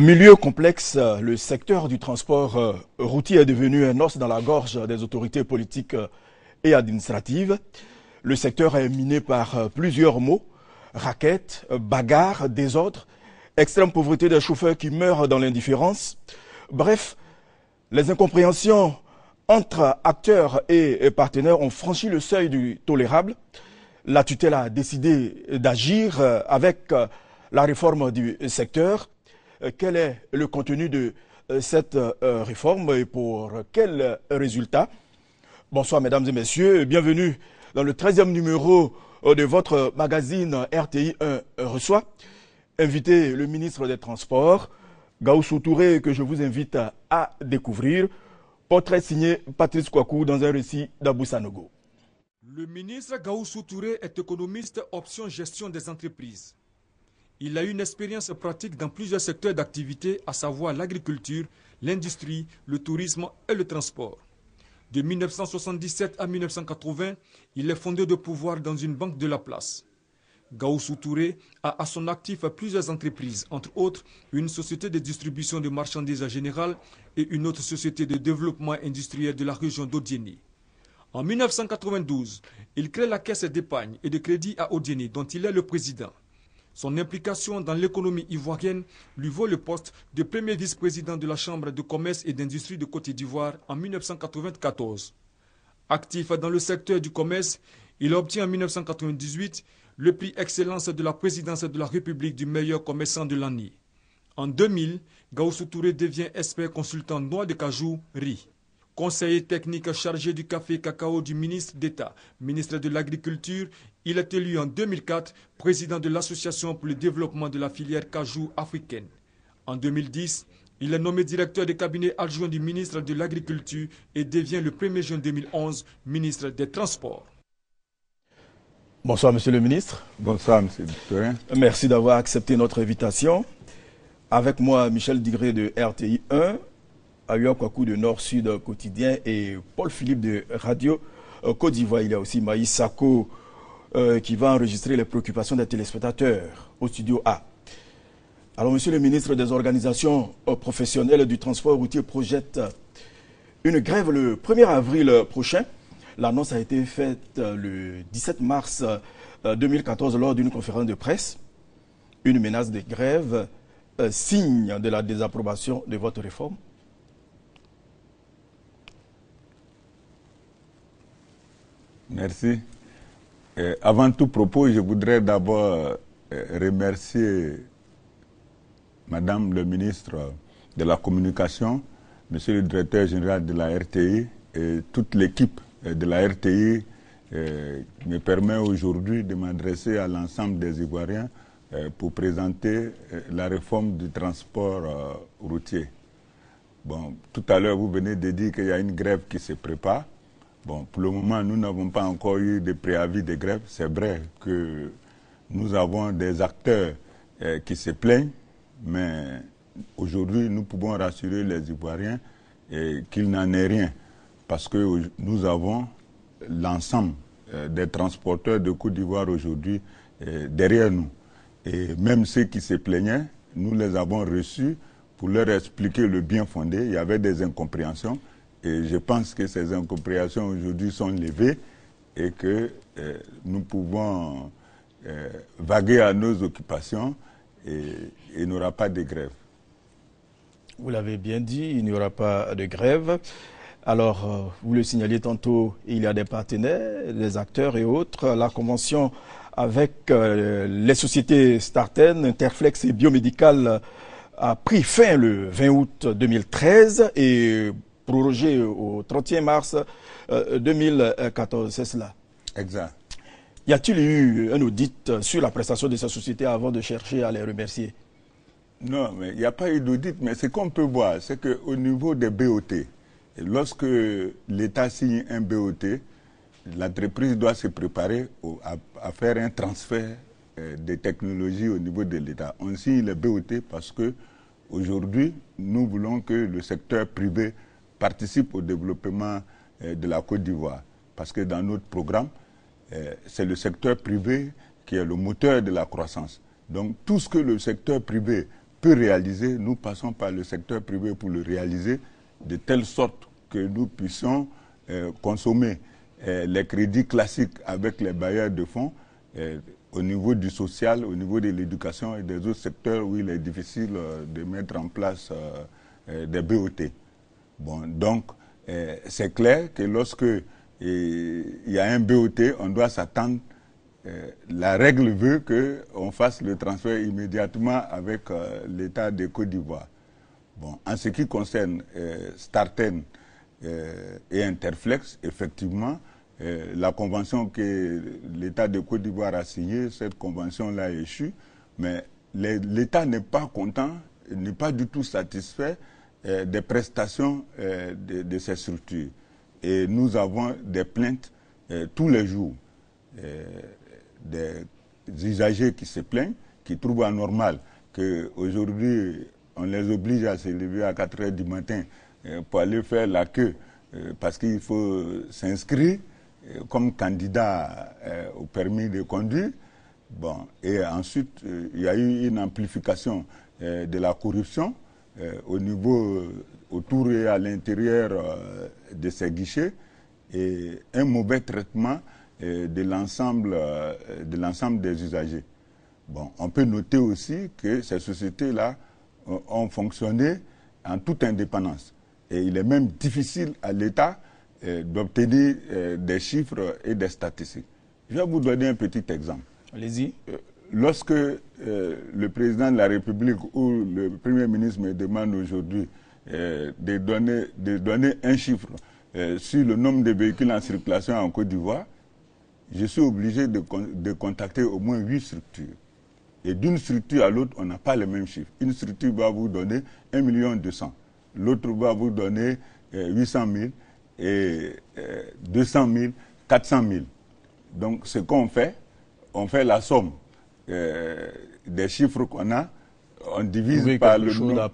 Milieu complexe, le secteur du transport euh, routier est devenu un os dans la gorge des autorités politiques euh, et administratives. Le secteur est miné par euh, plusieurs mots, raquettes, bagarres, désordres, extrême pauvreté des chauffeurs qui meurent dans l'indifférence. Bref, les incompréhensions entre acteurs et partenaires ont franchi le seuil du tolérable. La tutelle a décidé d'agir avec la réforme du secteur. Euh, quel est le contenu de euh, cette euh, réforme et pour quels résultats Bonsoir mesdames et messieurs, bienvenue dans le 13e numéro de votre magazine RTI 1 Reçoit. Invité le ministre des Transports, Gaussou Touré, que je vous invite à, découvrir. Portrait signé Patrice Kouakou dans un récit d'Aboussanogo. Le ministre Gaussou Touré est économiste option gestion des entreprises. Il a une expérience pratique dans plusieurs secteurs d'activité, à savoir l'agriculture, l'industrie, le tourisme et le transport. De 1977 à 1980, il est fondé de pouvoir dans une banque de la place. Gaussou Touré a à son actif plusieurs entreprises, entre autres une société de distribution de marchandises général et une autre société de développement industriel de la région d'Odieni. En 1992, il crée la caisse d'épargne et de crédit à Odieni, dont il est le président. Son implication dans l'économie ivoirienne lui vaut le poste de premier vice-président de la Chambre de commerce et d'industrie de Côte d'Ivoire en 1994. Actif dans le secteur du commerce, il obtient en 1998 le prix Excellence de la présidence de la République du meilleur commerçant de l'année. En 2000, Gaussou Touré devient expert consultant noix de cajou riz. Conseiller technique chargé du café cacao du ministre d'État, ministre de l'Agriculture il est élu en 2004 président de l'Association pour le développement de la filière cajou africaine. En 2010, il est nommé directeur de cabinet adjoint du ministre de l'Agriculture et devient le 1er juin 2011 ministre des Transports. Bonsoir, Monsieur le ministre. Bonsoir, Monsieur ministre. Merci d'avoir accepté notre invitation. Avec moi, Michel Digré de RTI 1, à Kwaku de Nord-Sud Quotidien et Paul Philippe de Radio Côte d'Ivoire. Il y a aussi Maïs Sako euh, qui va enregistrer les préoccupations des téléspectateurs au studio A. Alors, monsieur le ministre des organisations euh, professionnelles du transport routier projette euh, une grève le 1er avril prochain. L'annonce a été faite le 17 mars 2014 lors d'une conférence de presse. Une menace de grève, signe de la désapprobation de votre réforme. Merci. Euh, avant tout propos, je voudrais d'abord euh, remercier Madame le ministre de la Communication, Monsieur le directeur général de la RTI et toute l'équipe euh, de la RTI qui me permet aujourd'hui de m'adresser à l'ensemble des Ivoiriens pour présenter la réforme du transport routier. Bon, tout à l'heure, vous venez de dire qu'il y a une grève qui se prépare pour le moment, nous n'avons pas encore eu de préavis de grève. C'est vrai que nous avons des acteurs euh, qui se plaignent, mais aujourd'hui, nous pouvons rassurer les Ivoiriens euh, qu'il n'en est rien, parce que nous avons l'ensemble euh, des transporteurs de Côte d'Ivoire aujourd'hui derrière nous. Et même ceux qui se plaignaient, nous les avons reçus pour leur expliquer le bien fondé. Il y avait des incompréhensions. Et je pense que ces incompréhensions aujourd'hui sont levées et que euh, nous pouvons euh, vaguer à nos occupations et, il n'y aura pas de grève. Vous l'avez bien dit, il n'y aura pas de grève. Alors, euh, vous le signaliez tantôt, il y a des partenaires, des acteurs et autres. La convention avec les sociétés Starten, Interflex et Biomédical a pris fin le 20 août 2013 et prorogé au 30 mars 2014. Euh, c'est cela Exact. Y a-t-il eu un audit sur la prestation de sa société avant de chercher à les remercier Non, mais il n'y a pas eu d'audit, mais ce qu'on peut voir, c'est qu'au niveau des BOT, lorsque l'État signe un BOT, l'entreprise doit se préparer à, faire un transfert euh, des technologies au niveau de l'État. On signe les BOT parce que aujourd'hui, nous voulons que le secteur privé participe au développement euh, de la Côte d'Ivoire. Parce que dans notre programme, euh, c'est le secteur privé qui est le moteur de la croissance. Donc tout ce que le secteur privé peut réaliser, nous passons par le secteur privé pour le réaliser de telle sorte que nous puissions euh, consommer les crédits classiques avec les bailleurs de fonds au niveau du social, au niveau de l'éducation et des autres secteurs où il est difficile de mettre en place des BOT. Bon, donc, euh, c'est clair que lorsque euh, il y a un BOT, on doit s'attendre. Euh, la règle veut qu'on fasse le transfert immédiatement avec l'État de Côte d'Ivoire. Bon, en ce qui concerne Starten et Interflex, effectivement, la convention que l'État de Côte d'Ivoire a signée, cette convention-là est échue, mais l'État n'est pas content, n'est pas du tout satisfait euh, des prestations euh, de, ces structures. Et nous avons des plaintes euh, tous les jours des usagers qui se plaignent, qui trouvent anormal qu'aujourd'hui on les oblige à se lever à 4 heures du matin pour aller faire la queue parce qu'il faut s'inscrire comme candidat au permis de conduire. Bon, et ensuite, il y a eu une amplification de la corruption. Euh, au niveau, euh, autour et à l'intérieur euh, de ces guichets et un mauvais traitement de l'ensemble des usagers. Bon, on peut noter aussi que ces sociétés-là ont fonctionné en toute indépendance. Et il est même difficile à l'État d'obtenir des chiffres et des statistiques. Je vais vous donner un petit exemple. Allez-y lorsque euh, le président de la République ou le Premier ministre me demande aujourd'hui euh, de, donner, un chiffre euh, sur le nombre de véhicules en circulation en Côte d'Ivoire, je suis obligé de, contacter au moins huit structures. Et d'une structure à l'autre, on n'a pas le même chiffre. Une structure va vous donner 1 million L'autre va vous donner 800 000 et 200 000, 400 000. Donc ce qu'on fait, on fait la somme. Euh, des chiffres qu'on a, on divise par, le nombre,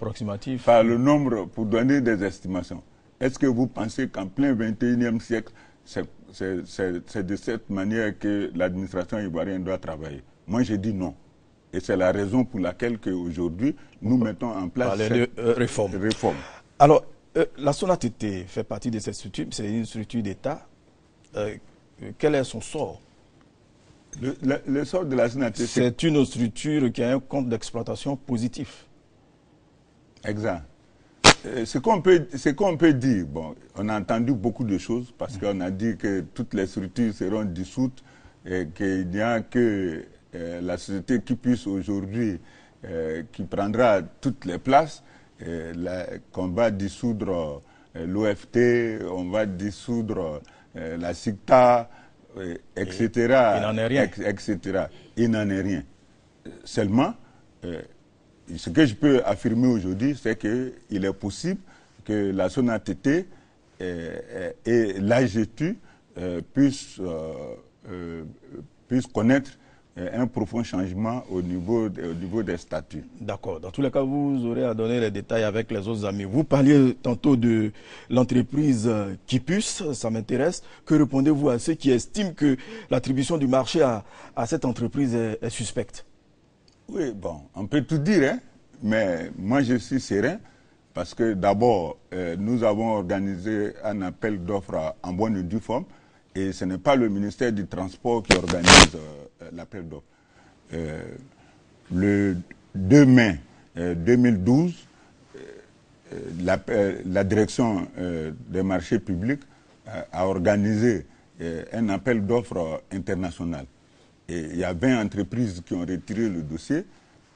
par le nombre pour donner des estimations. Est-ce que vous pensez qu'en plein 21e siècle, c'est de cette manière que l'administration ivoirienne doit travailler Moi, j'ai dit non. Et c'est la raison pour laquelle aujourd'hui, nous mettons en place cette euh, réformes. Alors, euh, la SONATT fait partie de cette structure, c'est une structure d'État. quel est son sort le, sort de la SNAT, c'est une structure qui a un compte d'exploitation positif. Exact. Euh, ce qu'on peut, dire, bon, on a entendu beaucoup de choses parce qu'on a dit que toutes les structures seront dissoutes et qu'il n'y a que euh, la société qui puisse aujourd'hui, euh, qui prendra toutes les places, qu'on va dissoudre l'OFT, on va dissoudre la CICTA, etc. Il n'en est rien. Etc. Il n'en est rien. Seulement, euh, ce que je peux affirmer aujourd'hui, c'est qu'il est possible que la sonatité euh, et, et l'AGTU euh, puissent, connaître euh, un profond changement au niveau, des statuts. D'accord. Dans tous les cas, vous aurez à donner les détails avec les autres amis. Vous parliez tantôt de l'entreprise Kipus, ça m'intéresse. Que répondez-vous à ceux qui estiment que l'attribution du marché à, cette entreprise est, suspecte Oui, bon, on peut tout dire, hein, mais moi je suis serein. Parce que d'abord, euh, nous avons organisé un appel d'offres en bonne et due forme. Et ce n'est pas le ministère du Transport qui organise euh, l'appel d'offres. Euh, le 2 mai 2012, euh, la, direction des marchés publics a organisé un appel d'offres international. Et il y a 20 entreprises qui ont retiré le dossier.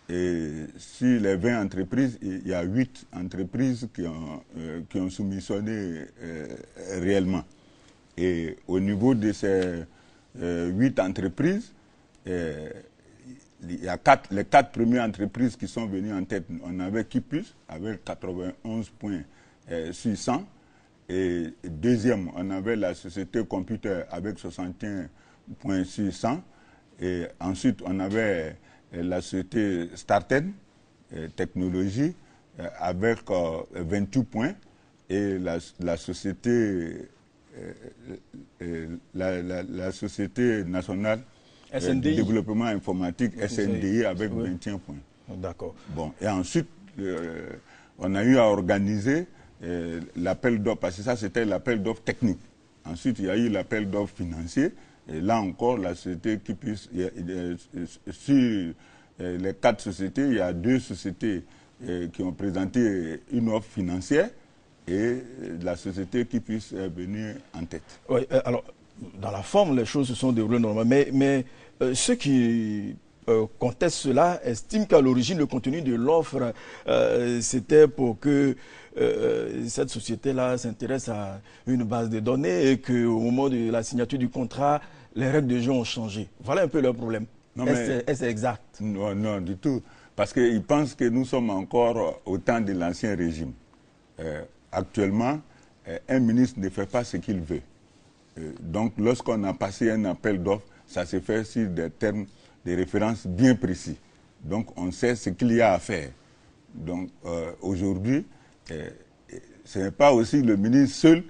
Et sur les 20 entreprises, il y a 8 entreprises qui ont, qui ont soumissionné réellement. Et au niveau de ces euh, huit entreprises, euh, il y a les quatre premières entreprises qui sont venues en tête. On avait Kipus avec 91.600 Et deuxième, on avait la société Computer avec 61 points Et ensuite, on avait euh, la société Starten Technologie avec 28 points. Et la société euh, euh, la, Société nationale euh, SNDI. développement informatique, SNDI, avec 21 points. D'accord. Bon, et ensuite, on a eu à organiser l'appel d'offres, parce que ça, c'était l'appel d'offres technique. Ensuite, il y a eu l'appel d'offres financier. Et là encore, la société qui puisse. sur les quatre sociétés, il y a deux sociétés qui ont présenté une offre financière et la société qui puisse euh, venir en tête. Oui, euh, alors, dans la forme, les choses se sont déroulées normalement, mais, euh, ceux qui contestent cela estiment qu'à l'origine, le contenu de l'offre, c'était pour que cette société-là s'intéresse à une base de données et qu'au moment de la signature du contrat, les règles de jeu ont changé. Voilà un peu leur problème. Est-ce exact Non, non, du tout. Parce qu'ils pensent que nous sommes encore au temps de l'ancien régime actuellement, euh, un ministre ne fait pas ce qu'il veut. Euh, donc, lorsqu'on a passé un appel d'offres, ça se fait sur des termes de référence bien précis. Donc, on sait ce qu'il y a à faire. Donc, euh, aujourd'hui, ce n'est pas aussi le ministre seul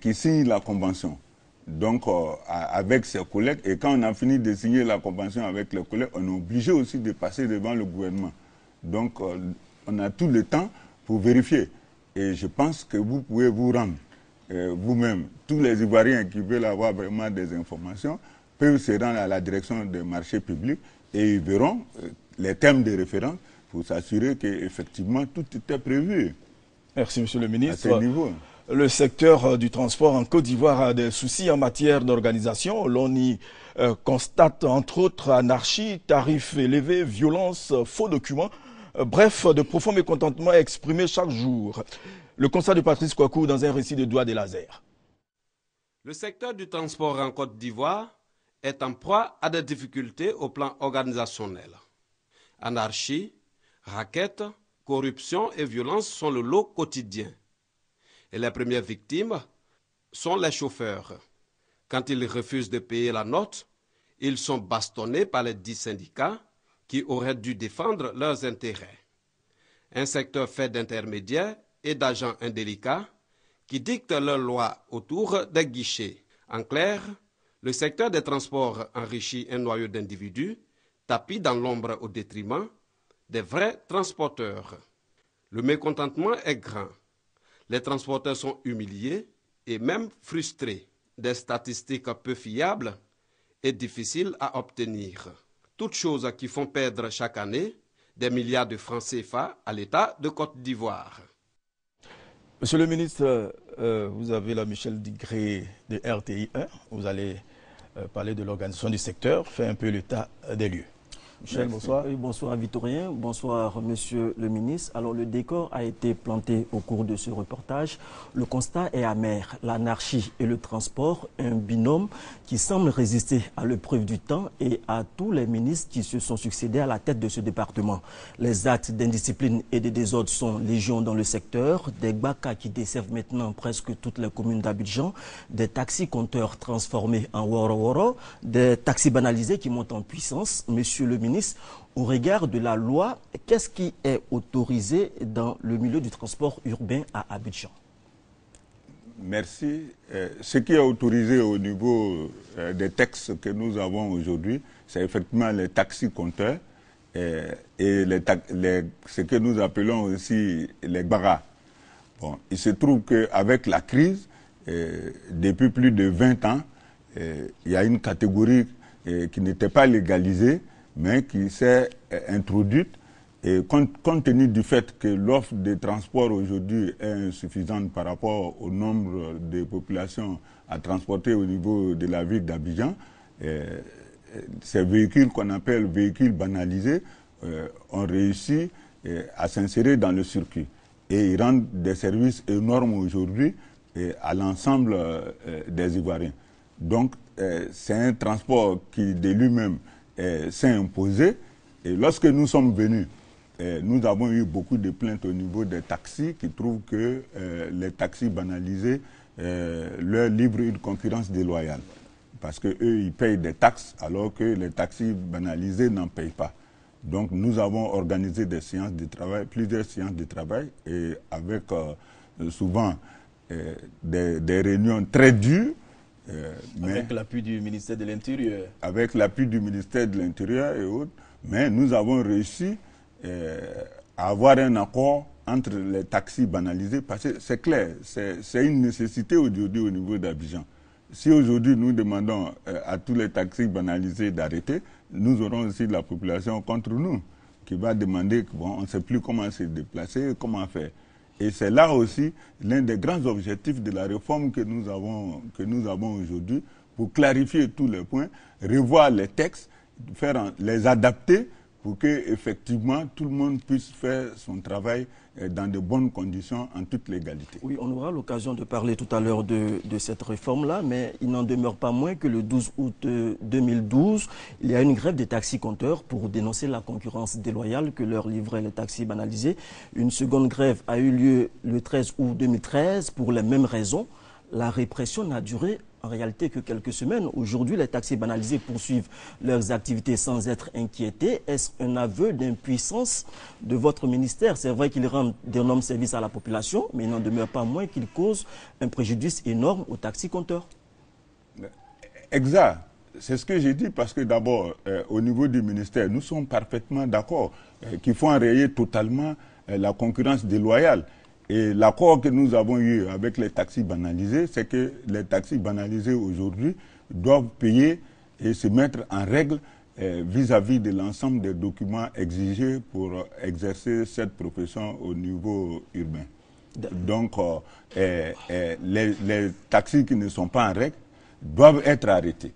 qui signe la convention. Donc, avec ses collègues, et quand on a fini de signer la convention avec les collègues, on est obligé aussi de passer devant le gouvernement. Donc, on a tout le temps pour vérifier. Et je pense que vous pouvez vous rendre euh, vous-même. Tous les Ivoiriens qui veulent avoir vraiment des informations peuvent se rendre à la direction des marchés publics et ils verront euh, les thèmes de référence pour s'assurer qu'effectivement tout était prévu. Merci, Monsieur le ministre. À ce niveau. Le secteur euh, du transport en Côte d'Ivoire a des soucis en matière d'organisation. L'on y constate entre autres anarchie, tarifs élevés, violence, faux documents. Euh, bref, de profonds mécontentements exprimés chaque jour. Le constat de Patrice Kouakou dans un récit de doigts des lasers. Le secteur du transport en Côte d'Ivoire est en proie à des difficultés au plan organisationnel. Anarchie, raquettes, corruption et violence sont le lot quotidien. Et les premières victimes sont les chauffeurs. Quand ils refusent de payer la note, ils sont bastonnés par les dix syndicats qui auraient dû défendre leurs intérêts. Un secteur fait d'intermédiaires et d'agents indélicats qui dictent leurs lois autour des guichets. En clair, le secteur des transports enrichit un noyau d'individus tapis dans l'ombre au détriment des vrais transporteurs. Le mécontentement est grand. Les transporteurs sont humiliés et même frustrés. Des statistiques peu fiables et difficiles à obtenir toutes choses qui font perdre chaque année des milliards de francs CFA à l'État de Côte d'Ivoire. Monsieur le ministre, euh, vous avez la Michel Digré de RTI 1. Vous allez euh, parler de l'organisation du secteur, Fait un peu l'état euh, des lieux bonsoir. bonsoir Vitorien, bonsoir Monsieur le ministre. Alors le décor a été planté au cours de ce reportage. Le constat est amer. L'anarchie et le transport, un binôme qui semble résister à l'épreuve du temps et à tous les ministres qui se sont succédés à la tête de ce département. Les actes d'indiscipline et de désordre sont légion dans le secteur. Des BACA qui desservent maintenant presque toutes les communes d'Abidjan. Des taxis-compteurs transformés en woro-woro. Des taxis banalisés qui montent en puissance. Monsieur le ministre, au regard de la loi, qu'est-ce qui est autorisé dans le milieu du transport urbain à Abidjan Merci. Euh, ce qui est autorisé au niveau euh, des textes que nous avons aujourd'hui, c'est effectivement les taxis-compteurs euh, et les ce que nous appelons aussi les barras. Bon, il se trouve qu'avec la crise, depuis plus de 20 ans, il y a une catégorie qui n'était pas légalisée mais qui s'est euh, introduite. Et compte, tenu du fait que l'offre de transport aujourd'hui est insuffisante par rapport au nombre de populations à transporter au niveau de la ville d'Abidjan, euh, euh, ces véhicules qu'on appelle véhicules banalisés ont réussi à s'insérer dans le circuit. Et ils rendent des services énormes aujourd'hui à l'ensemble des Ivoiriens. Donc c'est un transport qui, de lui-même, euh, s'est imposé Et lorsque nous sommes venus, euh, nous avons eu beaucoup de plaintes au niveau des taxis qui trouvent que euh, les taxis banalisés leur livrent une concurrence déloyale. Parce qu'eux, ils payent des taxes alors que les taxis banalisés n'en payent pas. Donc nous avons organisé des séances de travail, plusieurs séances de travail, et avec souvent des, des, réunions très dures euh, avec l'appui du ministère de l'Intérieur. Avec l'appui du ministère de l'Intérieur et autres. Mais nous avons réussi euh, à avoir un accord entre les taxis banalisés, parce que c'est clair, c'est une nécessité aujourd'hui au niveau d'Abidjan. Si aujourd'hui nous demandons euh, à tous les taxis banalisés d'arrêter, nous aurons aussi la population contre nous, qui va demander, bon, on ne sait plus comment se déplacer, comment faire. Et c'est là aussi l'un des grands objectifs de la réforme que nous avons, aujourd'hui pour clarifier tous les points, revoir les textes, les adapter pour que effectivement tout le monde puisse faire son travail euh, dans de bonnes conditions, en toute légalité. Oui, on aura l'occasion de parler tout à l'heure de, cette réforme-là, mais il n'en demeure pas moins que le 12 août 2012, euh, il y a une grève des taxis-compteurs pour dénoncer la concurrence déloyale que leur livraient les taxis banalisés. Une seconde grève a eu lieu le 13 août 2013 pour les mêmes raisons. La répression n'a duré en réalité que quelques semaines. Aujourd'hui, les taxis banalisés poursuivent leurs activités sans être inquiétés. Est-ce un aveu d'impuissance de votre ministère C'est vrai qu'ils rendent d'énormes services à la population, mais il n'en demeure pas moins qu'ils causent un préjudice énorme aux taxis-compteurs. Exact. C'est ce que j'ai dit parce que d'abord, euh, au niveau du ministère, nous sommes parfaitement d'accord euh, qu'il faut enrayer totalement euh, la concurrence déloyale. Et l'accord que nous avons eu avec les taxis banalisés, c'est que les taxis banalisés aujourd'hui doivent payer et se mettre en règle euh, vis-à-vis de l'ensemble des documents exigés pour exercer cette profession au niveau urbain. Donc, euh, euh, les, taxis qui ne sont pas en règle doivent être arrêtés.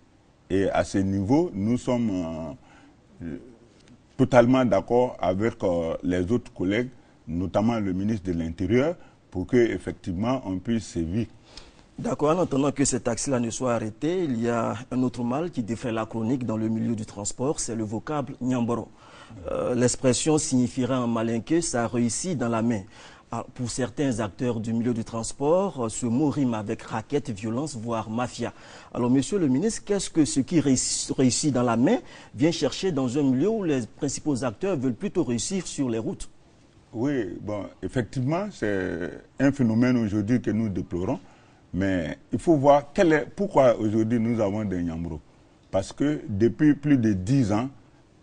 Et à ce niveau, nous sommes totalement d'accord avec les autres collègues notamment le ministre de l'Intérieur, pour qu'effectivement on puisse sévir. D'accord, en attendant que cet taxi là ne soit arrêté, il y a un autre mal qui défrait la chronique dans le milieu du transport, c'est le vocable Nyamboro. Euh, l'expression signifiera en malinqué « ça réussit dans la main ah, ». Pour certains acteurs du milieu du transport, euh, ce mot rime avec raquette, violence, voire mafia. Alors, monsieur le ministre, qu'est-ce que ce qui réussit dans la main vient chercher dans un milieu où les principaux acteurs veulent plutôt réussir sur les routes oui, bon, effectivement, c'est un phénomène aujourd'hui que nous déplorons, mais il faut voir quel est, pourquoi aujourd'hui nous avons des Nyambro. Parce que depuis plus de dix ans,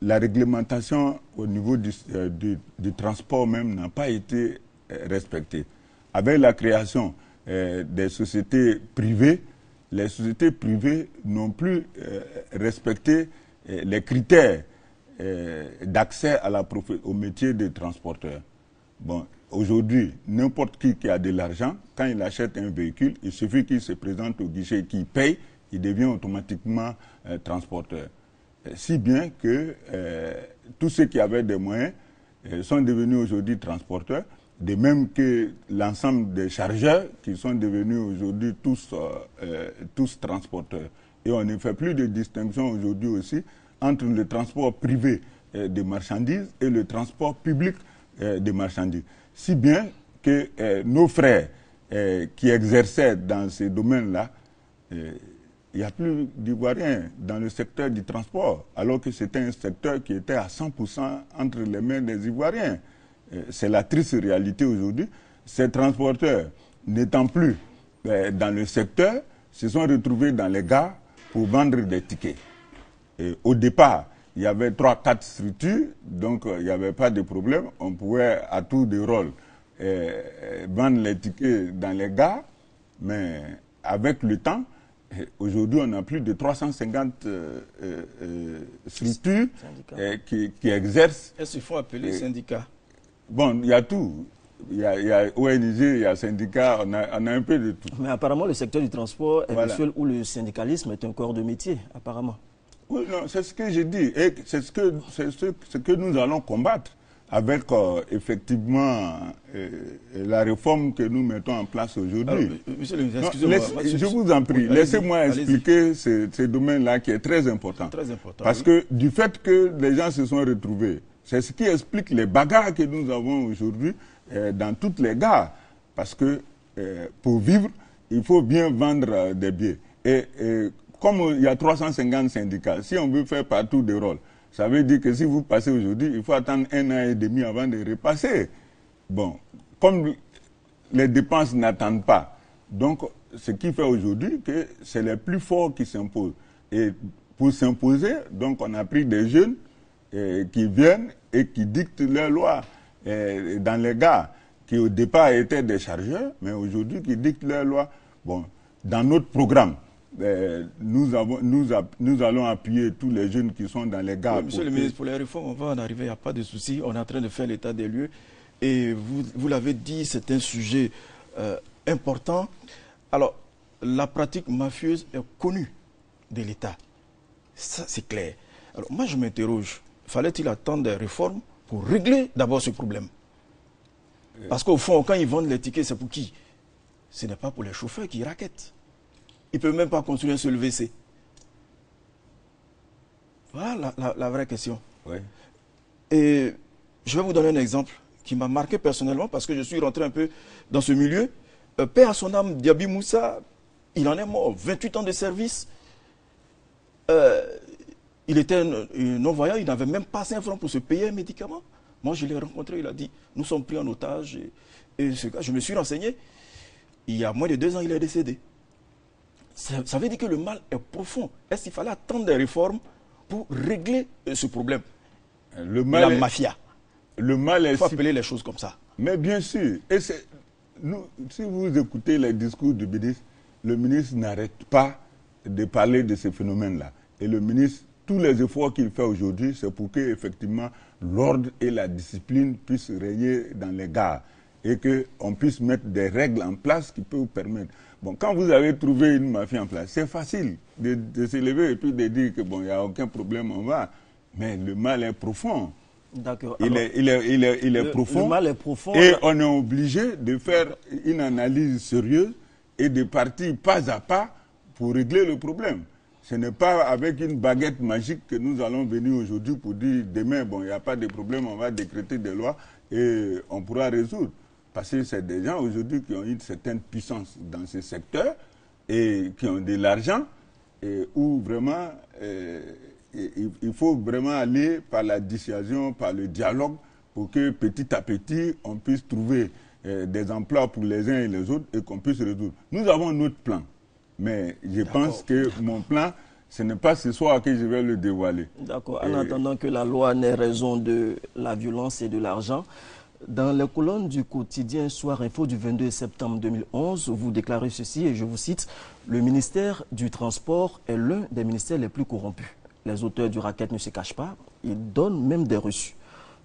la réglementation au niveau du, euh, transport même n'a pas été euh, respectée. Avec la création euh, des sociétés privées, les sociétés privées n'ont plus respecté les critères d'accès au métier de transporteur aujourd'hui, n'importe qui qui a de l'argent, quand il achète un véhicule, il suffit qu'il se présente au guichet, qu'il paye, il devient automatiquement euh, transporteur. Euh, si bien que euh, tous ceux qui avaient des moyens sont devenus aujourd'hui transporteurs, de même que l'ensemble des chargeurs qui sont devenus aujourd'hui tous, tous transporteurs. Et on ne fait plus de distinction aujourd'hui aussi entre le transport privé des marchandises et le transport public euh, de marchandises. Si bien que euh, nos frères euh, qui exerçaient dans ces domaines-là, il n'y a plus d'Ivoiriens dans le secteur du transport, alors que c'était un secteur qui était à 100% entre les mains des Ivoiriens. C'est la triste réalité aujourd'hui. Ces transporteurs, n'étant plus dans le secteur, se sont retrouvés dans les gares pour vendre des tickets. Et au départ, il y avait trois, quatre structures, donc euh, il n'y avait pas de problème. On pouvait, à tour de rôle, euh, euh, vendre les tickets dans les gares, mais avec le temps, aujourd'hui, on a plus de 350 structures qui, exercent. Est-ce qu'il faut appeler syndicat Bon, il y a tout. Il y a, ONG, il y a syndicat. on a, un peu de tout. Mais apparemment, le secteur du transport est le seul où le syndicalisme est un corps de métier, apparemment c'est ce que j'ai dit. Et c'est ce que, ce, que nous allons combattre avec euh, effectivement euh, euh, la réforme que nous mettons en place aujourd'hui. Ah, monsieur excusez-moi. Je vous en prie, laissez-moi expliquer ce, domaine-là qui est très important. très important. Parce que du fait que les gens se sont retrouvés, c'est ce qui explique les bagarres que nous avons aujourd'hui dans toutes les gares. Parce que pour vivre, il faut bien vendre des biens et comme il y a 350 syndicats, si on veut faire partout des rôles, ça veut dire que si vous passez aujourd'hui, il faut attendre un an et demi avant de repasser. Bon, comme les dépenses n'attendent pas, donc ce qui fait aujourd'hui que c'est les plus forts qui s'imposent. Et pour s'imposer, donc on a pris des jeunes eh, qui viennent et qui dictent leurs lois eh, dans les gars qui au départ étaient des chargeurs, mais aujourd'hui qui dictent leurs lois. Bon, dans notre programme, eh, nous, allons appuyer tous les jeunes qui sont dans les gares. monsieur le ministre, pour les réformes, on va en arriver, il n'y a pas de souci. On est en train de faire l'état des lieux. Et vous, l'avez dit, c'est un sujet euh, important. Alors, la pratique mafieuse est connue de l'État. Ça, c'est clair. Alors, moi, je m'interroge. Fallait-il attendre des réformes pour régler d'abord ce problème Parce qu'au fond, quand ils vendent les tickets, c'est pour qui Ce n'est pas pour les chauffeurs qui raquettent il ne peut même pas construire un seul WC. Voilà la, vraie question. Et je vais vous donner un exemple qui m'a marqué personnellement parce que je suis rentré un peu dans ce milieu. Euh, père à son âme, Diaby Moussa, il en est mort. 28 ans de service. Euh, il était non-voyant, il n'avait même pas 5 francs pour se payer un médicament. Moi, je l'ai rencontré, il a dit, nous sommes pris en otage. je me suis renseigné. Il y a moins de deux ans, il est décédé. Ça, veut dire que le mal est profond. Est-ce qu'il fallait attendre des réformes pour régler euh, ce problème le mal La mafia. Le mal Il faut appeler les choses comme ça. Mais bien sûr. si vous écoutez les discours du ministre, le ministre n'arrête pas de parler de ces phénomènes-là. Et le ministre, tous les efforts qu'il fait aujourd'hui, c'est pour que effectivement l'ordre et la discipline puissent régner dans les gares et qu'on puisse mettre des règles en place qui peuvent permettre. Bon, quand vous avez trouvé une mafia en place, c'est facile de, s'élever et puis de dire que bon, il n'y a aucun problème, on va. Mais le mal est profond. D'accord. Il, est, profond. est profond. Et on est obligé de faire une analyse sérieuse et de partir pas à pas pour régler le problème. Ce n'est pas avec une baguette magique que nous allons venir aujourd'hui pour dire demain, bon, il n'y a pas de problème, on va décréter des lois et on pourra résoudre. Parce que c'est des gens aujourd'hui qui ont une certaine puissance dans ce secteur et qui ont de l'argent et où vraiment euh, il, faut vraiment aller par la dissuasion, par le dialogue pour que petit à petit on puisse trouver euh, des emplois pour les uns et les autres et qu'on puisse résoudre. Nous avons notre plan, mais je pense que mon plan ce n'est pas ce soir que je vais le dévoiler. D'accord. En attendant que la loi n'ait raison de la violence et de l'argent, dans les colonnes du quotidien Soir Info du 22 septembre 2011, vous déclarez ceci, et je vous cite, « Le ministère du Transport est l'un des ministères les plus corrompus. Les auteurs du racket ne se cachent pas, ils donnent même des reçus. »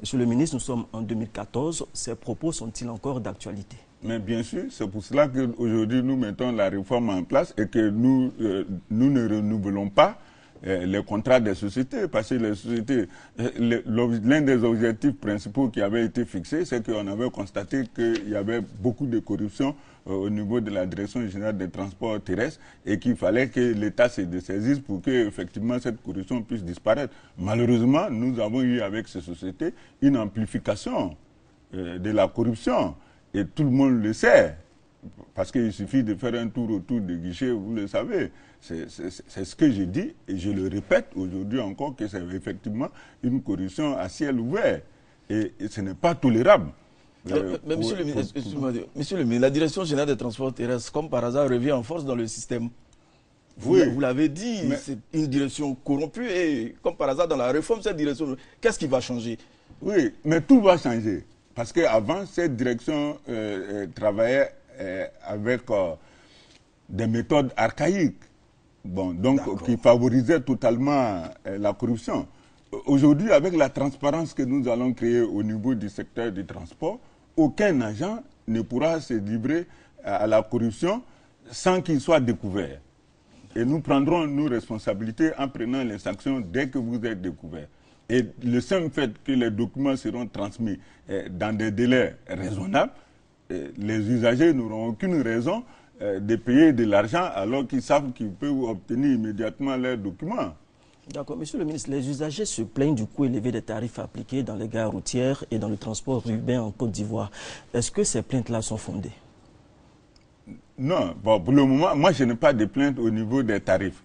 Monsieur le ministre, nous sommes en 2014, ces propos sont-ils encore d'actualité mais bien sûr, c'est pour cela qu'aujourd'hui nous mettons la réforme en place et que nous euh, ne renouvelons pas euh, les contrats des sociétés, parce que les sociétés, euh, l'un des objectifs principaux qui avait été fixé, c'est qu'on avait constaté qu'il y avait beaucoup de corruption euh, au niveau de la Direction générale des transports terrestres et qu'il fallait que l'État se dessaisisse pour que effectivement cette corruption puisse disparaître. Malheureusement, nous avons eu avec ces sociétés une amplification de la corruption et tout le monde le sait parce qu'il suffit de faire un tour autour des guichet, vous le savez. C'est ce que j'ai dit et je le répète aujourd'hui encore que c'est effectivement une corruption à ciel ouvert. Et, ce n'est pas tolérable. Mais, euh, monsieur, le, ministre, la Direction générale des transports terrestres, comme par hasard, revient en force dans le système. Vous, l'avez dit, c'est une direction corrompue et comme par hasard, dans la réforme, cette direction, qu'est-ce qui va changer Oui, mais tout va changer. Parce qu'avant, cette direction euh, euh, travaillait euh, avec euh, des méthodes archaïques, bon, donc qui favorisaient totalement euh, la corruption. Aujourd'hui, avec la transparence que nous allons créer au niveau du secteur du transport, aucun agent ne pourra se livrer à la corruption sans qu'il soit découvert. Et nous prendrons nos responsabilités en prenant les sanctions dès que vous êtes découvert. Et le simple fait que les documents seront transmis dans des délais raisonnables, les usagers n'auront aucune raison euh, de payer de l'argent alors qu'ils savent qu'ils peuvent obtenir immédiatement leurs documents. D'accord. Monsieur le ministre, les usagers se plaignent du coût élevé des tarifs appliqués dans les gares routières et dans le transport urbain en Côte d'Ivoire. Est-ce que ces plaintes-là sont fondées Non. pour le moment, moi, je n'ai pas de plaintes au niveau des tarifs.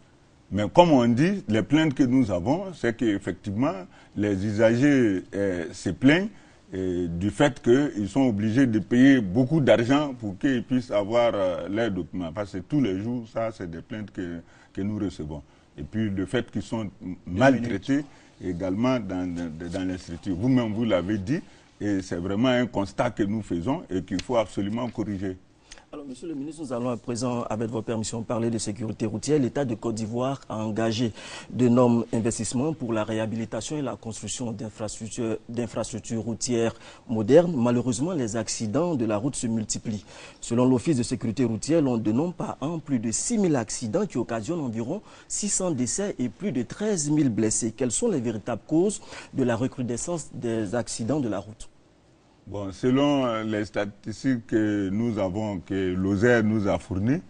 Mais comme on dit, les plaintes que nous avons, c'est qu'effectivement, les usagers euh, se plaignent du fait qu'ils sont obligés de payer beaucoup d'argent pour qu'ils puissent avoir l'aide. Euh, leurs documents. Parce que tous les jours, ça, c'est des plaintes que, nous recevons. Et puis le fait qu'ils sont maltraités également dans, dans, Vous-même, vous l'avez dit, et c'est vraiment un constat que nous faisons et qu'il faut absolument corriger. Alors, monsieur le ministre, nous allons à présent, avec votre permission, parler de sécurité routière. L'État de Côte d'Ivoire a engagé de normes investissements pour la réhabilitation et la construction d'infrastructures routières modernes. Malheureusement, les accidents de la route se multiplient. Selon l'Office de sécurité routière, l'on dénombre par an plus de 6 000 accidents qui occasionnent environ 600 décès et plus de 13 000 blessés. Quelles sont les véritables causes de la recrudescence des accidents de la route Bon, selon euh, les statistiques que nous avons, que l'OSER nous a fournies,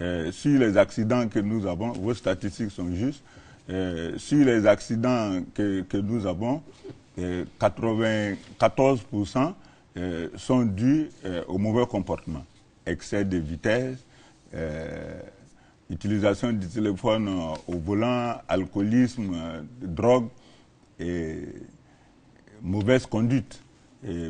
euh, sur les accidents que nous avons, vos statistiques sont justes, euh, sur les accidents que, nous avons, 94% sont dus au mauvais comportement. Excès de vitesse, utilisation du téléphone au volant, alcoolisme, drogue et mauvaise conduite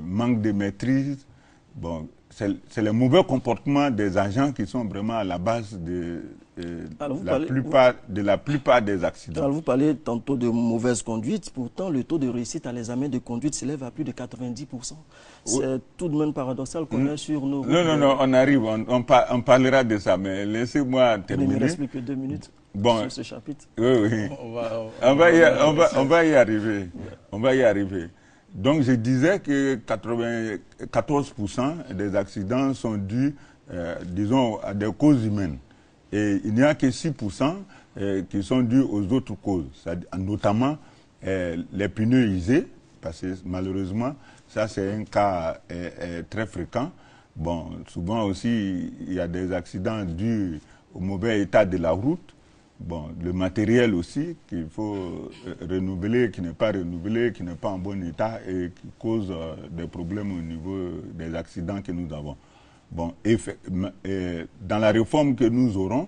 manque de maîtrise. Bon, c'est le mauvais comportement des agents qui sont vraiment à la base de, euh, la, plupart, de la plupart des accidents. Alors, vous parlez tantôt de mauvaise conduite, pourtant le taux de réussite à l'examen de conduite s'élève à plus de 90%. C'est tout de même paradoxal qu'on a mm. sur nos... Non, non, non, on arrive, on, parlera de ça, mais laissez-moi terminer. Il ne reste plus que deux minutes sur ce chapitre. Oui, oui. On va, y, arriver. On va y arriver. Donc je disais que 14% des accidents sont dus, euh, disons, à des causes humaines. Et il n'y a que 6% euh, qui sont dus aux autres causes, notamment euh, les pneus usés, parce que malheureusement, ça c'est un cas très fréquent. Bon, souvent aussi, il y a des accidents dus au mauvais état de la route. Bon, le matériel aussi, qu'il faut euh, renouveler, qui n'est pas renouvelé, qui n'est pas en bon état et qui cause euh, des problèmes au niveau des accidents que nous avons. Bon, euh, dans la réforme que nous aurons,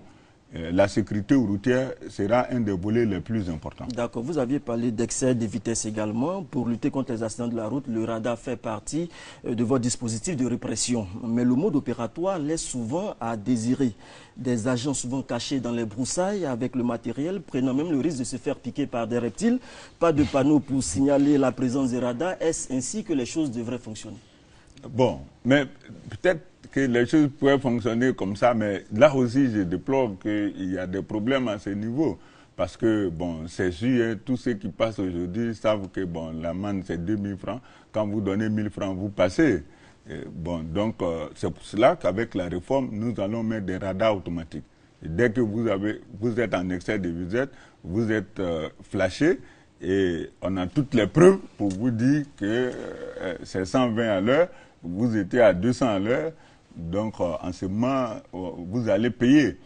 euh, la sécurité routière sera un des volets les plus importants. D'accord. Vous aviez parlé d'excès de vitesse également. Pour lutter contre les accidents de la route, le radar fait partie euh, de votre dispositif de répression. Mais le mode opératoire laisse souvent à désirer. Des agents souvent cachés dans les broussailles avec le matériel, prenant même le risque de se faire piquer par des reptiles. Pas de panneaux pour signaler la présence des radars. Est-ce ainsi que les choses devraient fonctionner Bon, mais peut-être que les choses pourraient fonctionner comme ça, mais là aussi, je déplore qu'il y a des problèmes à ce niveau. Parce que, bon, c'est sûr, hein, tous ceux qui passent aujourd'hui savent que, bon, l'amende, c'est 2000 francs. Quand vous donnez 1000 francs, vous passez. bon, donc, euh, c'est pour cela qu'avec la réforme, nous allons mettre des radars automatiques. dès que vous, avez, vous êtes en excès de visite, vous êtes euh, flashé et on a toutes les preuves pour vous dire que euh, c'est 120 à l'heure, vous étiez à 200 à l'heure. Donc, euh, en ce moment, euh, vous allez payer.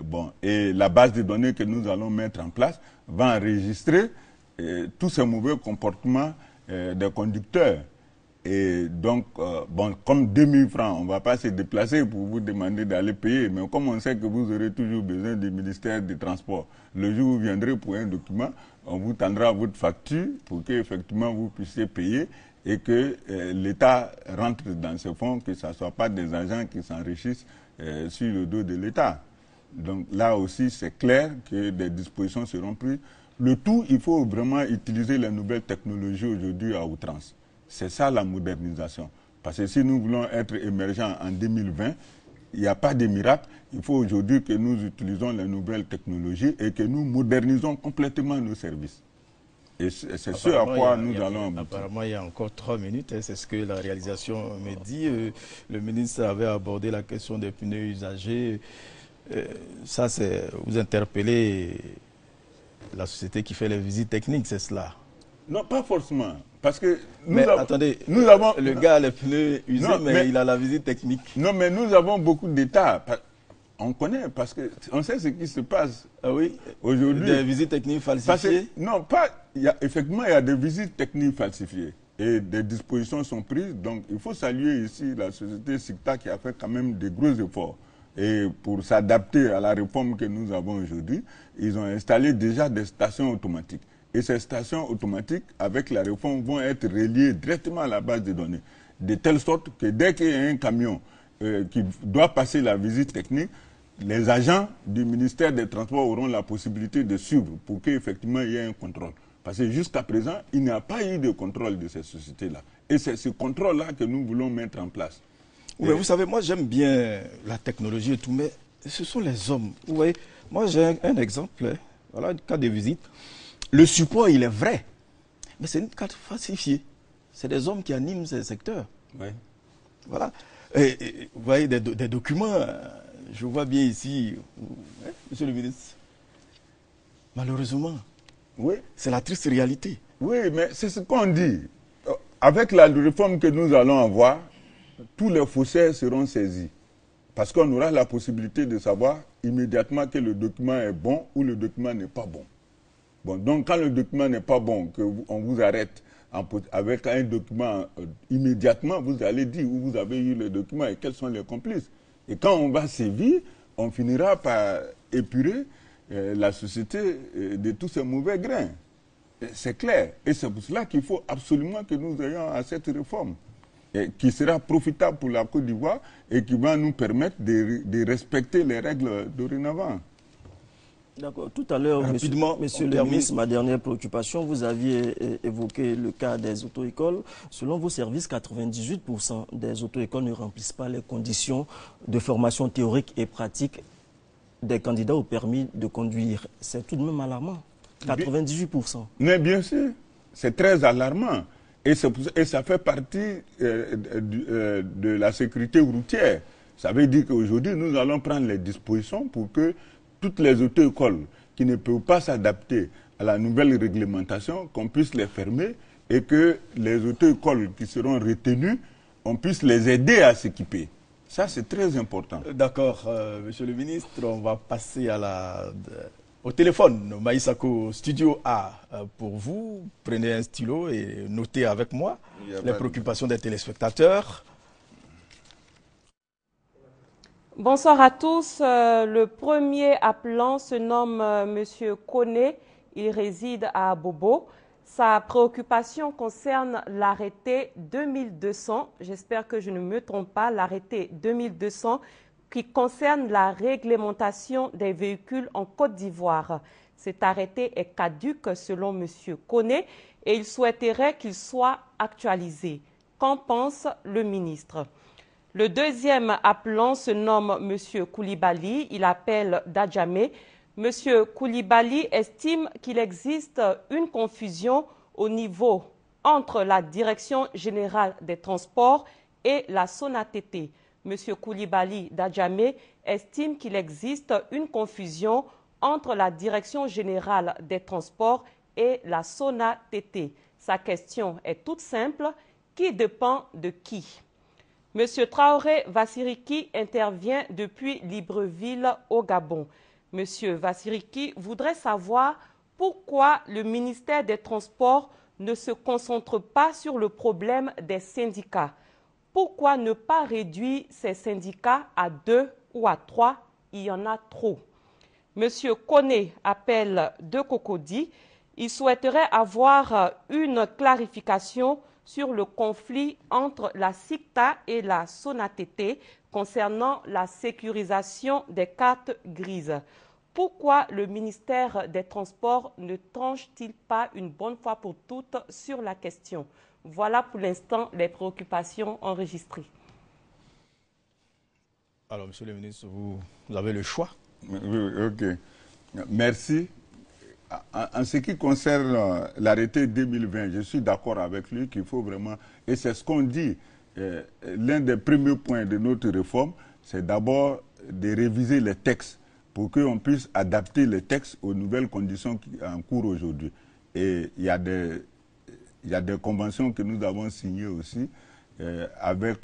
Bon, et la base de données que nous allons mettre en place va enregistrer tout euh, tous ces mauvais comportements des conducteurs. Et donc, bon, comme 2000 francs, on ne va pas se déplacer pour vous demander d'aller payer. Mais comme on sait que vous aurez toujours besoin du ministère des Transports, le jour où vous viendrez pour un document, on vous tendra votre facture pour qu'effectivement vous puissiez payer et que euh, l'État rentre dans ce fonds, que ce ne soit pas des agents qui s'enrichissent euh, sur le dos de l'État. Donc là aussi, c'est clair que des dispositions seront prises. Le tout, il faut vraiment utiliser les nouvelles technologies aujourd'hui à outrance. C'est ça la modernisation. Parce que si nous voulons être émergents en 2020, il n'y a pas de miracle. Il faut aujourd'hui que nous utilisons les nouvelles technologies et que nous modernisons complètement nos services. Et c'est ce à quoi nous allons Apparemment, il y a encore trois minutes. Hein, c'est ce que la réalisation me dit. Euh, le ministre avait abordé la question des pneus usagés. Euh, ça, c'est vous interpellez la société qui fait les visites techniques, c'est cela Non, pas forcément. Parce que nous mais avons, attendez, le gars a les pneus usés, mais, mais, il a la visite technique. Non, mais nous avons beaucoup d'États. On connaît parce qu'on sait ce qui se passe. Ah oui Aujourd'hui. Des visites techniques falsifiées Non, pas. Y a, effectivement, il y a des visites techniques falsifiées. Et des dispositions sont prises. Donc, il faut saluer ici la société SICTA qui a fait quand même de gros efforts. Et pour s'adapter à la réforme que nous avons aujourd'hui, ils ont installé déjà des stations automatiques. Et ces stations automatiques, avec la réforme, vont être reliées directement à la base de données. De telle sorte que dès qu'il y a un camion euh, qui doit passer la visite technique, les agents du ministère des Transports auront la possibilité de suivre pour qu'effectivement il y ait un contrôle. Parce que jusqu'à présent, il n'y a pas eu de contrôle de ces sociétés-là. Et c'est ce contrôle-là que nous voulons mettre en place. Oui, vous savez, moi j'aime bien la technologie et tout, mais ce sont les hommes. Vous voyez, moi j'ai un, exemple, hein. voilà, un cas de visite. Le support, il est vrai, mais c'est une carte falsifiée. C'est des hommes qui animent ces secteurs. Oui. Voilà. vous voyez, des documents euh, je vois bien ici, hein, monsieur le ministre, malheureusement, oui. c'est la triste réalité. Oui, mais c'est ce qu'on dit. Euh, avec la réforme que nous allons avoir, tous les faussaires seront saisis. Parce qu'on aura la possibilité de savoir immédiatement que le document est bon ou le document n'est pas bon. donc quand le document n'est pas bon, qu'on vous arrête avec un document euh, immédiatement, vous allez dire où vous avez eu le document et quels sont les complices. Et quand on va sévir, on finira par épurer euh, la société euh, de tous ces mauvais grains. C'est clair. Et c'est pour cela qu'il faut absolument que nous ayons cette réforme qui sera profitable pour la Côte d'Ivoire et qui va nous permettre de, de respecter les règles dorénavant. D'accord. Tout à l'heure, monsieur, le ministre, ma dernière préoccupation, vous aviez évoqué le cas des auto-écoles. Selon vos services, 98% des auto-écoles ne remplissent pas les conditions de formation théorique et pratique des candidats au permis de conduire. C'est tout de même alarmant. 98%. Mais bien sûr, c'est très alarmant. Et, ça fait partie euh, euh, de la sécurité routière. Ça veut dire qu'aujourd'hui, nous allons prendre les dispositions pour que toutes les auto-écoles qui ne peuvent pas s'adapter à la nouvelle réglementation, qu'on puisse les fermer et que les auto-écoles qui seront retenues, on puisse les aider à s'équiper. Ça, c'est très important. D'accord, euh, Monsieur le Ministre, on va passer euh, au téléphone. Maïsako Studio A, euh, pour vous, prenez un stylo et notez avec moi les préoccupations des téléspectateurs. Bonsoir à tous. Euh, le premier appelant se nomme euh, M. Koné. Il réside à Bobo. Sa préoccupation concerne l'arrêté 2200. J'espère que je ne me trompe pas. L'arrêté 2200 qui concerne la réglementation des véhicules en Côte d'Ivoire. Cet arrêté est caduque selon M. Koné et il souhaiterait qu'il soit actualisé. Qu'en pense le ministre? Le deuxième appelant se nomme M. Koulibaly. Il appelle Dajame. M. Koulibaly estime qu'il existe une confusion au niveau entre la Direction générale des transports et la SONATT. M. Koulibaly Dajame estime qu'il existe une confusion entre la Direction générale des transports et la SONATT. Sa question est toute simple. Qui dépend de qui Monsieur Traoré Vassiriki intervient depuis Libreville au Gabon. M. Vassiriki voudrait savoir pourquoi le ministère des Transports ne se concentre pas sur le problème des syndicats. Pourquoi ne pas réduire ces syndicats à deux ou à trois Il y en a trop. Monsieur Koné appelle de Cocody. Il souhaiterait avoir une clarification sur le conflit entre la CICTA et la SONATT concernant la sécurisation des cartes grises. Pourquoi le ministère des Transports ne tranche-t-il pas une bonne fois pour toutes sur la question Voilà pour l'instant les préoccupations enregistrées. Alors, Monsieur le ministre, vous, vous avez le choix. ok. Merci en ce qui concerne euh, l'arrêté 2020, je suis d'accord avec lui qu'il faut vraiment, et c'est ce qu'on dit, euh, l'un des premiers points de notre réforme, c'est d'abord de réviser les textes pour qu'on puisse adapter les textes aux nouvelles conditions qui en cours aujourd'hui. Et il y, a des, conventions que nous avons signées aussi euh, avec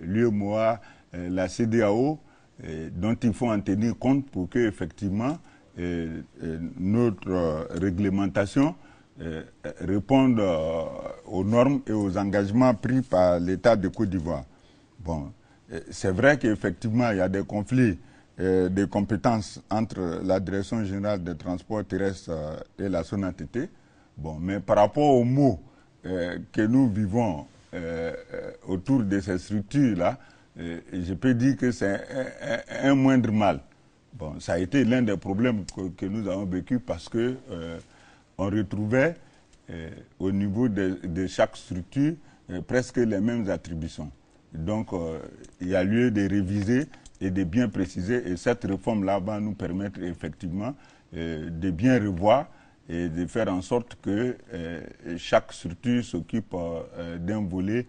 l'UMOA, la CDAO, dont il faut en tenir compte pour qu'effectivement, notre euh, réglementation euh, répondre euh, aux normes et aux engagements pris par l'État de Côte d'Ivoire. Bon, c'est vrai qu'effectivement, il y a des conflits de compétences entre la Direction générale des transports terrestres et la sonatité Bon, mais par rapport aux mots que nous vivons autour de ces structures-là, je peux dire que c'est un, moindre mal. Bon, ça a été l'un des problèmes que, nous avons vécu parce que euh, on retrouvait euh, au niveau de, chaque structure euh, presque les mêmes attributions. Donc, il y a lieu de réviser et de bien préciser. Et cette réforme-là va nous permettre effectivement de bien revoir et de faire en sorte que chaque structure s'occupe d'un volet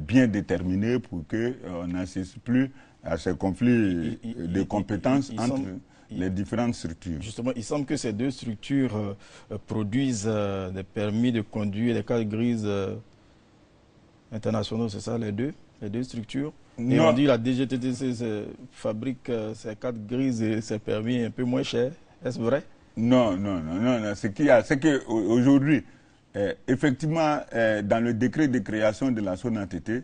bien déterminé pour qu'on n'assiste plus à ces conflits de compétences entre les différentes structures. Justement, il semble que ces deux structures euh, euh, produisent euh, des permis de conduire, des cartes grises internationales, internationaux, c'est ça, les deux, les deux structures et on dit la DGTTC fabrique ces cartes grises et ces permis un peu moins chers. Est-ce vrai Non, non, non, non. non. Ce qu'il y a, c'est qu'aujourd'hui, effectivement, dans le décret de création de la zone entité,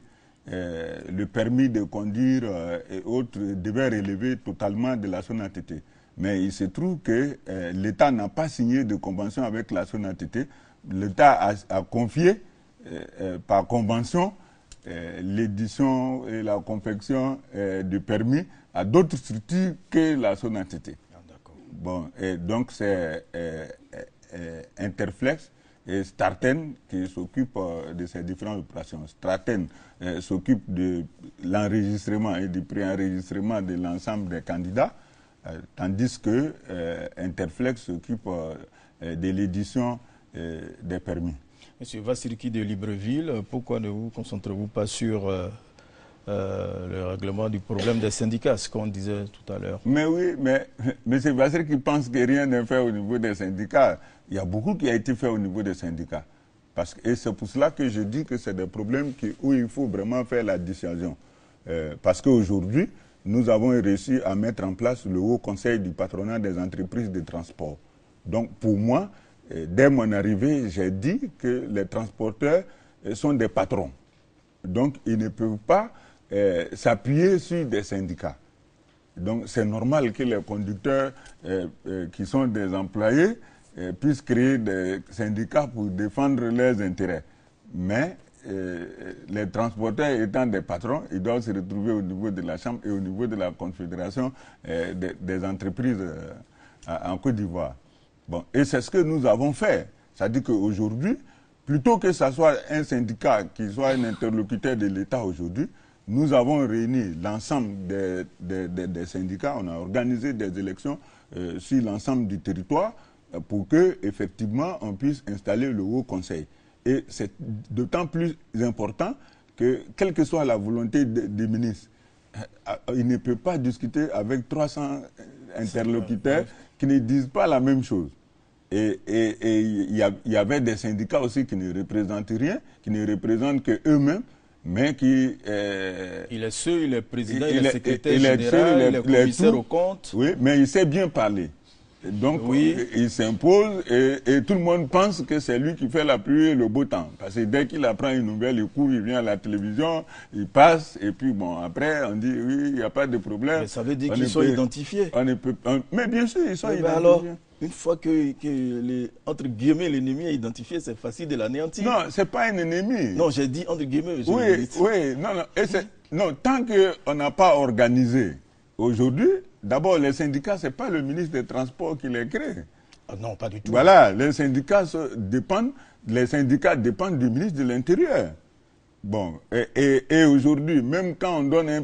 euh, le permis de conduire euh, et autres devait relever totalement de la sonatité. Mais il se trouve que euh, l'État n'a pas signé de convention avec la sonatité. L'État a, confié par convention l'édition et la confection du permis à d'autres structures que la sonatité. Ah, donc c'est interflexe et Starten qui s'occupe euh, de ces différentes opérations. Straten euh, s'occupe de l'enregistrement et du préenregistrement de l'ensemble des candidats, euh, tandis que Interflex s'occupe de l'édition des permis. Monsieur Vassirki de Libreville, pourquoi ne vous concentrez-vous pas sur euh, le règlement du problème des syndicats, ce qu'on disait tout à l'heure. Mais oui, mais, mais c'est parce qui pense que rien n'est fait au niveau des syndicats. Il y a beaucoup qui a été fait au niveau des syndicats. Parce, et c'est pour cela que je dis que c'est des problèmes où il faut vraiment faire la décision euh, parce qu'aujourd'hui, nous avons réussi à mettre en place le Haut Conseil du patronat des entreprises de transport. Donc pour moi, euh, dès mon arrivée, j'ai dit que les transporteurs sont des patrons. Donc ils ne peuvent pas euh, s'appuyer sur des syndicats. Donc c'est normal que les conducteurs euh, euh, qui sont des employés puissent créer des syndicats pour défendre leurs intérêts. Mais les transporteurs étant des patrons, ils doivent se retrouver au niveau de la Chambre et au niveau de la Confédération des, entreprises en Côte d'Ivoire. Bon, et c'est ce que nous avons fait. C'est-à-dire qu'aujourd'hui, plutôt que ce soit un syndicat qui soit un interlocuteur de l'État aujourd'hui, nous avons réuni l'ensemble des, syndicats, on a organisé des élections euh, sur l'ensemble du territoire euh, pour que effectivement on puisse installer le Haut Conseil. Et c'est d'autant plus important que, quelle que soit la volonté des ministres, euh, il ne peut pas discuter avec 300 interlocuteurs qui ne disent pas la même chose. Et il y, avait des syndicats aussi qui ne représentent rien, qui ne représentent queux mêmes mais qui... Euh, il est seul, il est président, il, est secrétaire il est général, il est, commissaire au compte. Oui, mais il sait bien parler. donc, oui. il s'impose et, tout le monde pense que c'est lui qui fait la pluie et le beau temps. Parce que dès qu'il apprend une nouvelle, il court, il vient à la télévision, il passe, et puis bon, après, on dit oui, il n'y a pas de problème. Mais ça veut dire qu'ils sont identifiés. On mais bien sûr, ils sont identifiés. alors, une fois que, les, entre guillemets, l'ennemi est identifié, c'est facile de l'anéantir. Non, ce n'est pas un ennemi. Non, j'ai dit entre guillemets. Oui, oui, non, non. Et non tant qu'on n'a pas organisé aujourd'hui, d'abord, les syndicats, ce n'est pas le ministre des Transports qui les crée. Ah non, pas du tout. Voilà, les syndicats dépendent, les syndicats dépendent du ministre de l'Intérieur. Bon, et, aujourd'hui, même quand on donne un, un,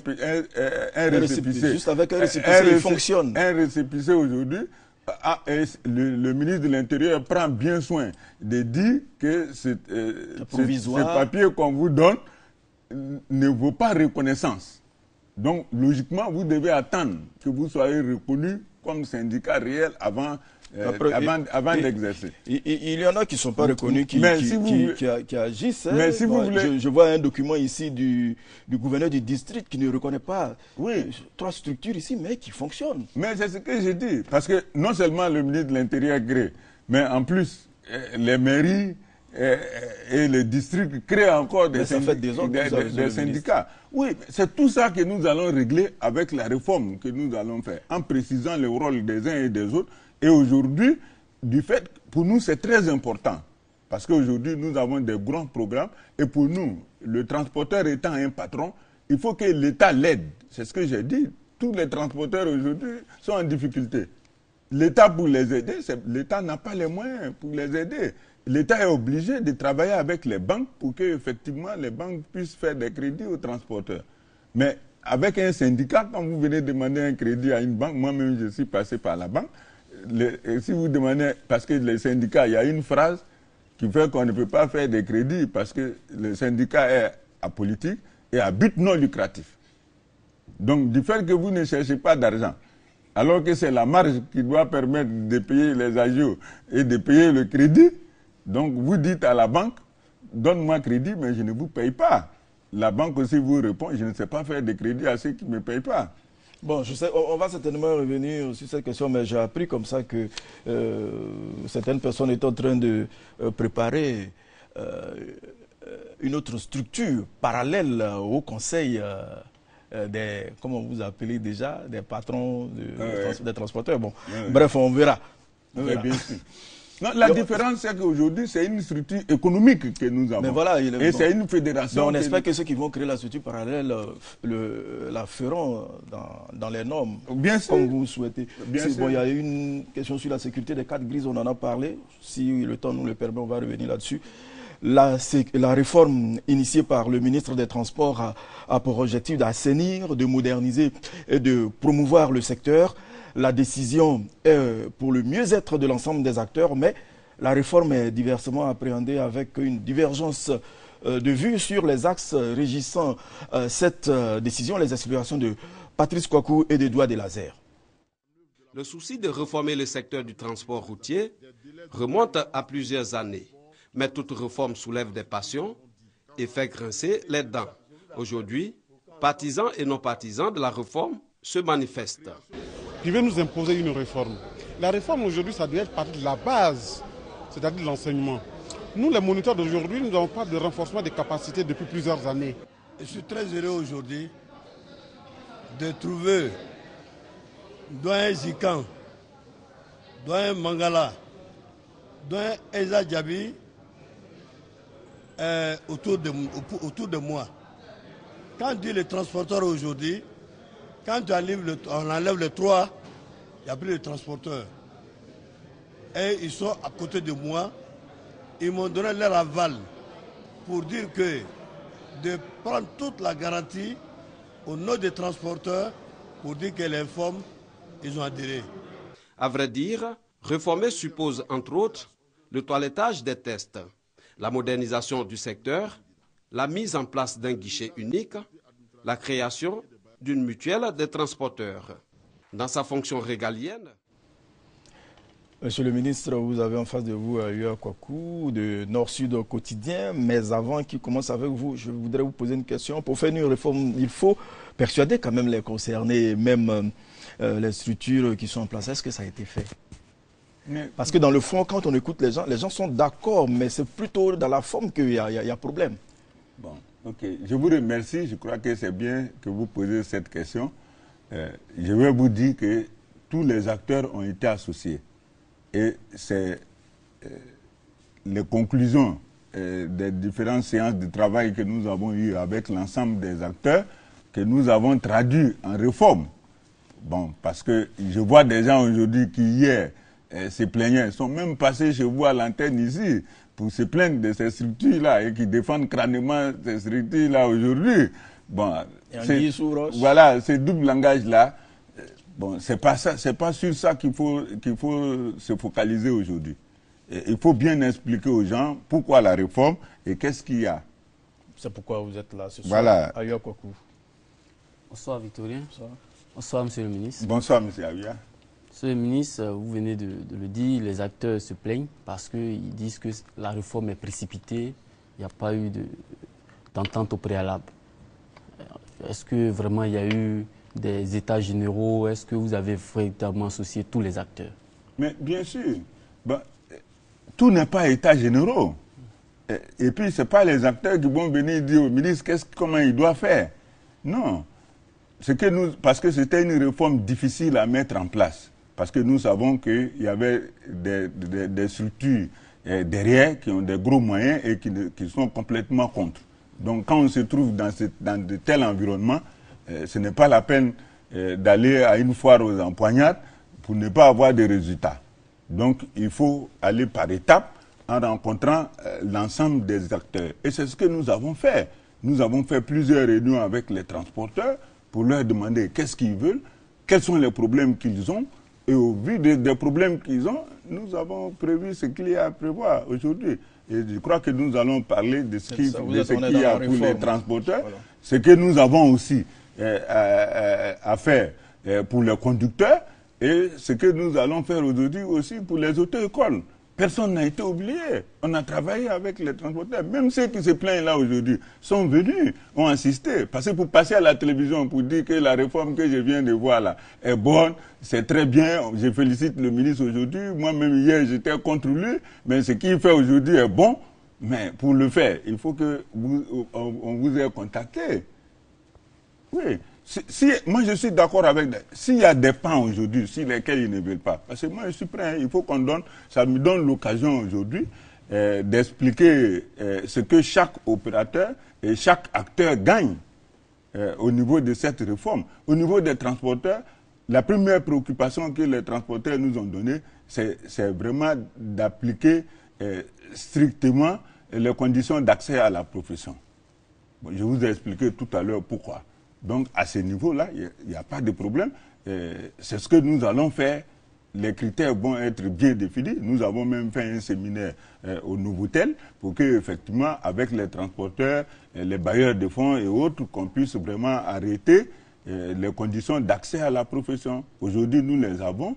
un récépissé, juste avec un récépissé, il fonctionne. Un récépissé aujourd'hui, le, ministre de l'Intérieur prend bien soin de dire que ce euh, papier qu'on vous donne ne vaut pas reconnaissance. Donc, logiquement, vous devez attendre que vous soyez reconnu comme syndicat réel avant euh, avant, d'exercer. Il, y en a qui ne sont pas reconnus, qui, qui, agissent. Hein. je, vois un document ici du, du, gouverneur du district qui ne reconnaît pas oui. Euh, trois structures ici, mais qui fonctionnent. Mais c'est ce que j'ai dit. Parce que non seulement le ministre de l'Intérieur gré, mais en plus, euh, les mairies et, le les districts créent encore des, des, des syndicats. Oui, c'est tout ça que nous allons régler avec la réforme que nous allons faire, en précisant le rôle des uns et des autres et aujourd'hui, du fait, pour nous, c'est très important. Parce qu'aujourd'hui, nous avons des grands programmes. Et pour nous, le transporteur étant un patron, il faut que l'État l'aide. C'est ce que j'ai dit. Tous les transporteurs aujourd'hui sont en difficulté. L'État, pour les aider, l'État n'a pas les moyens pour les aider. L'État est obligé de travailler avec les banques pour que, effectivement, les banques puissent faire des crédits aux transporteurs. Mais avec un syndicat, quand vous venez demander un crédit à une banque, moi-même, je suis passé par la banque, si vous demandez, parce que les syndicats, il y a une phrase qui fait qu'on ne peut pas faire des crédits parce que le syndicat est à politique et à but non lucratif. Donc, du fait que vous ne cherchez pas d'argent, alors que c'est la marge qui doit permettre de payer les agios et de payer le crédit, donc vous dites à la banque, donne-moi crédit, mais je ne vous paye pas. La banque aussi vous répond, je ne sais pas faire des crédits à ceux qui ne me payent pas. Bon, je sais, on va certainement revenir sur cette question, mais j'ai appris comme ça que euh, certaines personnes étaient en train de euh, préparer euh, une autre structure parallèle au Conseil des, comment vous appelez déjà, des patrons des transporteurs. Bon, bref, On verra. Non, la différence, c'est qu'aujourd'hui, c'est une structure économique que nous avons. Mais voilà, et c'est une fédération. on espère que ceux qui vont créer la structure parallèle euh, la feront dans, les normes. Bien Comme vous souhaitez. Bien Bon, il y a une question sur la sécurité des quatre grises, on en a parlé. Si le temps nous le permet, on va revenir là-dessus. La, réforme initiée par le ministre des Transports a pour objectif d'assainir, de moderniser et de promouvoir le secteur. La décision est euh, pour le mieux-être de l'ensemble des acteurs, mais la réforme est diversement appréhendée avec une divergence euh, de vue sur les axes régissant euh, cette décision, les aspirations de Patrice Kouakou et d'Edouard Delazer. Le souci de réformer le secteur du transport routier remonte à plusieurs années, mais toute réforme soulève des passions et fait grincer les dents. Aujourd'hui, partisans et non partisans de la réforme se manifestent qui veut nous imposer une réforme. La réforme aujourd'hui, ça doit être partie de la base, c'est-à-dire l'enseignement. Nous, les moniteurs d'aujourd'hui, nous n'avons pas de renforcement des capacités depuis plusieurs années. Je suis très heureux aujourd'hui de trouver doyen Zikan, doyen Mangala, doyen Eza Djabi euh, autour, de, autour de moi. Quand dit le transporteur aujourd'hui, quand on enlève les trois, il y a plus de transporteurs. Et ils sont à côté de moi. Ils m'ont donné leur aval pour dire que de prendre toute la garantie au nom des transporteurs pour dire que les formes, ils ont adhéré. À vrai dire, réformer suppose entre autres le toilettage des tests, la modernisation du secteur, la mise en place d'un guichet unique, la création d'une mutuelle des transporteurs. Dans sa fonction régalienne, Monsieur le ministre, vous avez en face de vous à euh, Kwaku, de Nord-Sud au quotidien, mais avant qu'il commence avec vous, je voudrais vous poser une question. Pour faire une réforme, il faut persuader quand même les concernés, même euh, euh, les structures qui sont en place. Est-ce que ça a été fait Parce que dans le fond, quand on écoute les gens, les gens sont d'accord, mais c'est plutôt dans la forme qu'il y, y, a problème. Bon, je vous remercie. Je crois que c'est bien que vous posiez cette question. Euh, je vais vous dire que tous les acteurs ont été associés. Et c'est euh, les conclusions euh, des différentes séances de travail que nous avons eues avec l'ensemble des acteurs que nous avons traduit en réforme. Bon, parce que je vois des gens aujourd'hui qui hier se plaignaient, sont même passés chez vous à l'antenne ici pour se plaindre de ces structures-là et qui défendent crânement ces structures-là aujourd'hui. Bon, voilà, ces double langage-là, euh, bon, c'est pas ça, c'est pas sur ça qu'il faut, qu'il faut se focaliser aujourd'hui. Il faut bien expliquer aux gens pourquoi la réforme et qu'est-ce qu'il y a. C'est pourquoi vous êtes là ce soir. Voilà. Bonsoir Victorien. Bonsoir. Bonsoir Monsieur le ministre. Bonsoir Monsieur Avia. Monsieur le ministre, euh, vous venez de, le dire, les acteurs se plaignent parce qu'ils disent que la réforme est précipitée, il n'y a pas eu d'entente au préalable. Est-ce que vraiment il y a eu des états généraux Est-ce que vous avez véritablement associé tous les acteurs Mais bien sûr, bah, tout n'est pas état généraux. Et puis, ce n'est pas les acteurs qui vont venir dire au ministre comment il doit faire. Non. parce que c'était une réforme difficile à mettre en place parce que nous savons qu'il y avait des, structures eh, derrière qui ont des gros moyens et qui, sont complètement contre. Donc quand on se trouve dans, de tels environnements, eh, ce n'est pas la peine eh, d'aller à une foire aux empoignades pour ne pas avoir de résultats. Donc il faut aller par étapes en rencontrant l'ensemble des acteurs. Et c'est ce que nous avons fait. Nous avons fait plusieurs réunions avec les transporteurs pour leur demander qu'est-ce qu'ils veulent, quels sont les problèmes qu'ils ont, et au vu des, problèmes qu'ils ont, nous avons prévu ce qu'il y a à prévoir aujourd'hui. Et je crois que nous allons parler de ce qu'il y a pour les transporteurs, ce que nous avons aussi euh, euh, à faire euh, pour les conducteurs et ce que nous allons faire aujourd'hui aussi pour les auto-écoles. Personne n'a été oublié. On a travaillé avec les transporteurs. Même ceux qui se plaignent là aujourd'hui sont venus, ont assisté. Parce que pour passer à la télévision, pour dire que la réforme que je viens de voir là est bonne, c'est très bien. Je félicite le ministre aujourd'hui. Moi-même hier, j'étais contre lui. Mais ce qu'il fait aujourd'hui est bon. Mais pour le faire, il faut que vous ait contacté. Oui moi, je suis d'accord avec. S'il y a des pans aujourd'hui, si lesquels ils ne veulent pas, parce que moi, je suis prêt. Hein. il faut qu'on donne. Ça me donne l'occasion aujourd'hui euh, d'expliquer euh, ce que chaque opérateur et chaque acteur gagne euh, au niveau de cette réforme. Au niveau des transporteurs, la première préoccupation que les transporteurs nous ont donnée, c'est vraiment d'appliquer strictement les conditions d'accès à la profession. je vous ai expliqué tout à l'heure pourquoi. Donc à ce niveau-là, il n'y a, pas de problème. C'est ce que nous allons faire. Les critères vont être bien définis. Nous avons même fait un séminaire euh, au Nouveau-Tel pour que, effectivement, avec les transporteurs, euh, les bailleurs de fonds et autres, qu'on puisse vraiment arrêter euh, les conditions d'accès à la profession. Aujourd'hui, nous les avons.